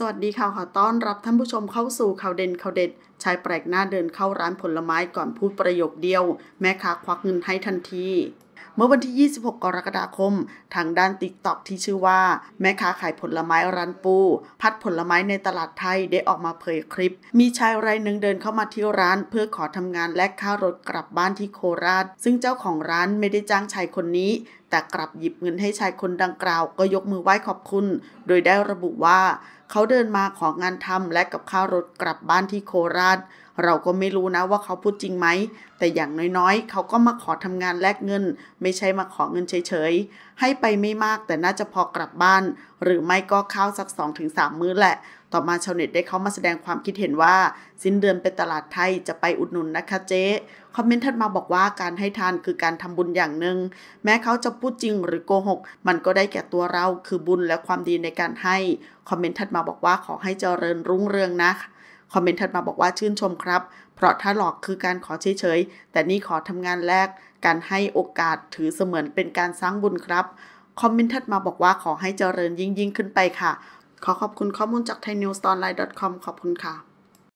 สวัสดีค่ะขอต้อนรับท่านผู้ชมเข้าสู่ข่าวเด่นข่าวเด็ดชายแปลกหน้าเดินเข้าร้านผลไม้ก่อนพูดประโยคเดียว แม่ค้าควักเงินให้ทันทีเมื่อวันที่ 26 กรกฎาคม ทางด้านติ๊กต็อกที่ชื่อว่า แม่ค้าขายผลไม้ร้านปูพัดผลไม้ในตลาดไทยได้ออกมาเผยคลิป มีชายรายหนึ่งเดินเข้ามาที่ร้าน เพื่อขอทำงานและค่ารถกลับบ้านที่โคราช ซึ่งเจ้าของร้านไม่ได้จ้างชายคนนี้ แต่กลับหยิบเงินให้ชายคนดังกล่าว ก็ยกมือไหว้ขอบคุณ โดยได้ระบุว่า เขาเดินมาของานทำและกับข้าวรถกลับบ้านที่โคราชเราก็ไม่รู้นะว่าเขาพูดจริงไหม แต่อย่างน้อยๆ เขาก็มาขอทำงานแลกเงิน ไม่ใช่มาขอเงินเฉยๆ ให้ไปไม่มากแต่น่าจะพอกลับบ้าน หรือไม่ก็ข้าวสัก 2-3 มื้อแหละ ต่อมาชาวเน็ตได้เข้ามาแสดงความคิดเห็นว่าสิ้นเดือนไปตลาดไทย จะไปอุดหนุนนะคะเจ๊ คอมเมนต์ท่านมาบอกว่าการให้ทานคือการทำบุญอย่างหนึ่งแม้เขาจะพูดจริงหรือโกหกมันก็ได้แก่ตัวเราคือบุญและความดีในการให้คอมเมนต์ท่านมาบอกว่าขอให้เจริญรุ่งเรืองนะคอมเมนต์ถัดมาบอกว่าชื่นชมครับ เพราะถ้าหลอกคือการขอเฉยๆ แต่นี่ขอทำงานแลกการให้โอกาสถือเสมือนเป็นการสร้างบุญครับ คอมเมนต์ถัดมาบอกว่าขอให้เจริญยิ่งยิ่งขึ้นไปค่ะ ขอขอบคุณข้อมูลจาก thaiNewsOnline.com ขอบคุณค่ะ